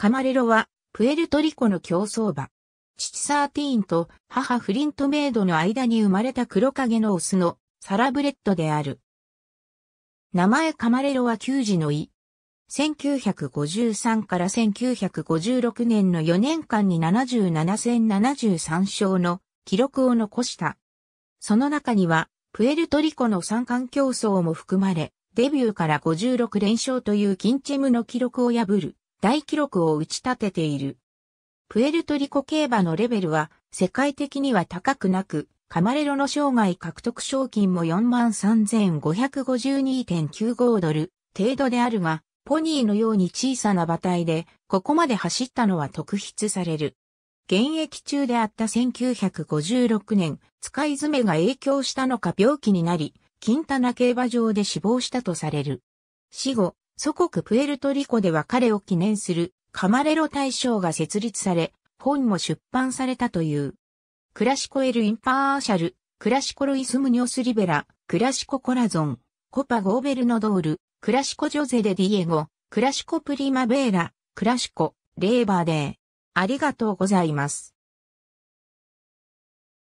カマレロは、プエルトリコの競争馬。父サーティーンと母フリントメイドの間に生まれた黒影のオスのサラブレッドである。名前カマレロは球児の意。1953から1956年の4年間に77戦73勝の記録を残した。その中には、プエルトリコの三冠競争も含まれ、デビューから56連勝というキンチェムの記録を破る、大記録を打ち立てている。プエルトリコ競馬のレベルは世界的には高くなく、カマレロの生涯獲得賞金も43,552.95ドル程度であるが、ポニーのように小さな馬体で、ここまで走ったのは特筆される。現役中であった1956年、使い詰めが影響したのか病気になり、金棚競馬場で死亡したとされる。死後、祖国プエルトリコでは彼を記念するカマレロ大賞が設立され、本も出版されたという。クラシコエル・インパーシャル、クラシコロイスムニョス・リベラ、クラシコ・コラゾン、コパ・ゴーベルノドール、クラシコ・ジョゼ・デ・ディエゴ、クラシコ・プリマベーラ、クラシコ、レーバーデー。ありがとうございます。